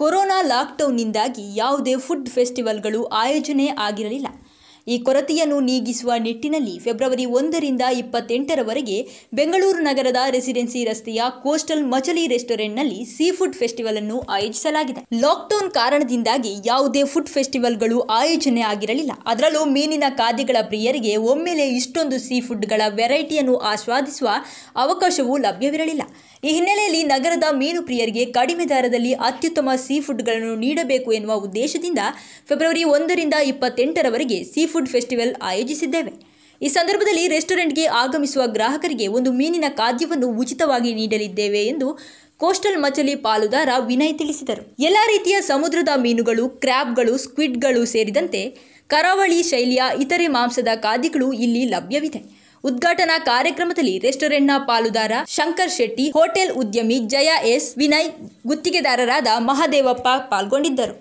corona ಲಾಕ್ಡೌನ್ನಿಂದಾಗಿ ಯಾವುದೇ food ಫೆಸ್ಟಿವಲ್ಗಳು ಆಯೋಜನೆ ಆಗಿರಲಿಲ್ಲ ಈ ಕೊರತೆಯನ್ನು ನೀಗಿಸುವ ನಿಟ್ಟಿನಲ್ಲಿ ಫೆಬ್ರವರಿ ಒಂದರಿಂದ ಇಪ್ಪತ್ತೆಂಟರವರೆಗೆ ಬೆಂಗಳೂರು ನಗರದ ರೆಸಿಡೆನ್ಸಿ ರಸ್ತೆಯ ಕೋಸ್ಟಲ್ ಮಚಲಿ ರೆಸ್ಟೋರೆಂಟ್ನಲ್ಲಿ ಸೀ ಫುಡ್ ಫೆಸ್ಟಿವಲ್ ಅನ್ನು ಆಯೋಜಿಸಲಾಗಿದೆ ಲಾಕ್ಡೌನ್ ಕಾರಣದಿಂದಾಗಿ ಯಾವುದೇ ಫುಡ್ ಫೆಸ್ಟಿವಲ್ಗಳು ಆಯೋಜನೆ ಆಗಿರಲಿಲ್ಲ ಅದರಲ್ಲೂ ಮೀನಿನ ಖಾದ್ಯಗಳ ಪ್ರಿಯರಿಗೆ ಒಮ್ಮೆಲೆ ಇಷ್ಟೊಂದು ಸೀ ಫುಡ್ಗಳ ವೆರೈಟಿಯನ್ನು ಆಸ್ವಾದಿಸುವ ಅವಕಾಶವೂ ಲಭ್ಯವಿರಲಿಲ್ಲ ಈ ಹಿನ್ನೆಲೆಯಲ್ಲಿ ನಗರದ ಮೀನು ಪ್ರಿಯರಿಗೆ ಕಡಿಮೆ ದರದಲ್ಲಿ ಅತ್ಯುತ್ತಮ ಸೀ ಫುಡ್ಗಳನ್ನು ನೀಡಬೇಕು ಎನ್ನುವ ಉದ್ದೇಶದಿಂದ ಫೆಬ್ರವರಿ ಒಂದರಿಂದ ಇಪ್ಪತ್ತೆಂಟರವರೆಗೆ ಸೀ ಫುಡ್ ಫೆಸ್ಟಿವಲ್ ಆಯೋಜಿಸಿದ್ದೇವೆ ಈ ಸಂದರ್ಭದಲ್ಲಿ ರೆಸ್ಟೋರೆಂಟ್ಗೆ ಆಗಮಿಸುವ ಗ್ರಾಹಕರಿಗೆ ಒಂದು ಮೀನಿನ ಖಾದ್ಯವನ್ನು ಉಚಿತವಾಗಿ ನೀಡಲಿದ್ದೇವೆ ಎಂದು ಕೋಸ್ಟಲ್ ಮಚಲಿ ಪಾಲುದಾರ ವಿನಯ್ ತಿಳಿಸಿದರು ಎಲ್ಲ ರೀತಿಯ ಸಮುದ್ರದ ಮೀನುಗಳು ಕ್ರ್ಯಾಬ್ಗಳು ಸ್ಕ್ವಿಡ್ಗಳು ಸೇರಿದಂತೆ ಕರಾವಳಿ ಶೈಲಿಯ ಇತರೆ ಮಾಂಸದ ಖಾದ್ಯಗಳು ಇಲ್ಲಿ ಲಭ್ಯವಿದೆ ಉದ್ಘಾಟನಾ ಕಾರ್ಯಕ್ರಮದಲ್ಲಿ ರೆಸ್ಟೋರೆಂಟ್ನ ಪಾಲುದಾರ ಶಂಕರ್ ಶೆಟ್ಟಿ ಹೋಟೆಲ್ ಉದ್ಯಮಿ ಜಯ ಎಸ್ ವಿನಯ್ ಗುತ್ತಿಗೆದಾರರಾದ ಮಹಾದೇವಪ್ಪ ಪಾಲ್ಗೊಂಡಿದ್ದರು